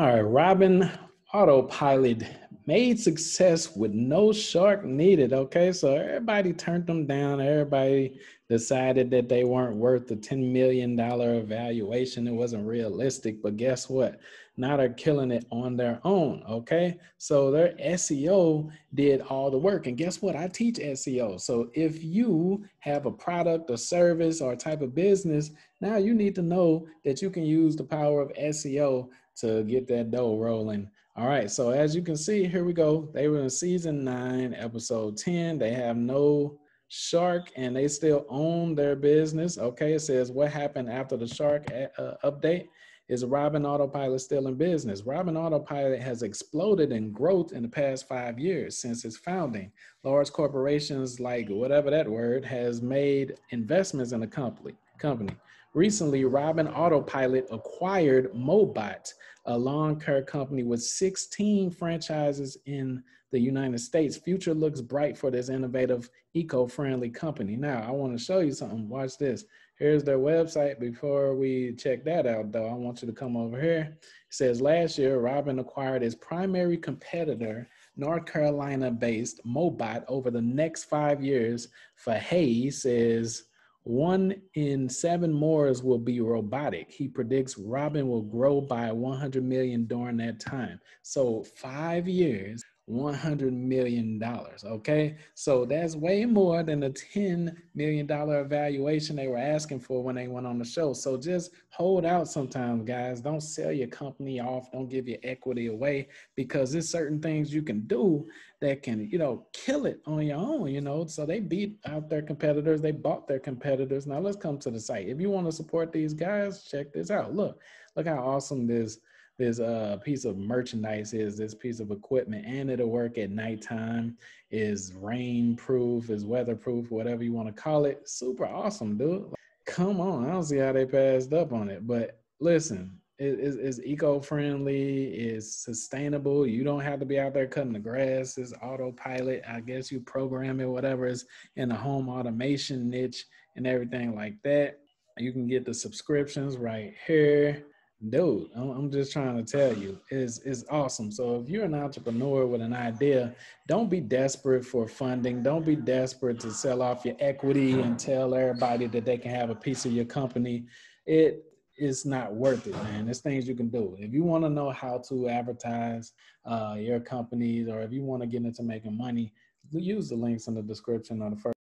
All right, Robin Autopilot made success with no shark needed. Okay, so everybody turned them down. Everybody decided that they weren't worth the $10 million evaluation. It wasn't realistic. But guess what? Now they're killing it on their own. Okay, so their SEO did all the work. And guess what? I teach SEO. So if you have a product a service or a type of business, now you need to know that you can use the power of SEO to get that dough rolling. All right, so as you can see, here we go. They were in season nine, episode 10. They have no shark and they still own their business. Okay, it says what happened after the shark uh, update. Is Robin Autopilot still in business? Robin Autopilot has exploded in growth in the past five years since its founding. Large corporations like whatever that word has made investments in the company. company. Recently, Robin Autopilot acquired Mobot, a lawn care company with 16 franchises in the United States. Future looks bright for this innovative, eco-friendly company. Now, I want to show you something. Watch this. Here's their website. Before we check that out, though, I want you to come over here. It says last year, Robin acquired its primary competitor, North Carolina based Mobot, over the next five years. Fahey says one in seven mores will be robotic. He predicts Robin will grow by 100 million during that time. So, five years, $100 million. Okay. So that's way more than the $10 million valuation they were asking for when they went on the show. So just hold out sometimes, guys. Don't sell your company off. Don't give your equity away because there's certain things you can do that can, you know, kill it on your own, you know. So they beat out their competitors. They bought their competitors. Now let's come to the site. If you want to support these guys, check this out. Look, look how awesome this this uh, piece of merchandise is this piece of equipment and it'll work at nighttime is rain proof is weatherproof whatever you want to call it super awesome dude like, come on i don't see how they passed up on it but listen it, it's, it's eco-friendly it's sustainable you don't have to be out there cutting the grass it's autopilot i guess you program it whatever is in the home automation niche and everything like that you can get the subscriptions right here dude i'm just trying to tell you is is awesome so if you're an entrepreneur with an idea don't be desperate for funding don't be desperate to sell off your equity and tell everybody that they can have a piece of your company it is not worth it man there's things you can do if you want to know how to advertise uh, your companies or if you want to get into making money use the links in the description or the first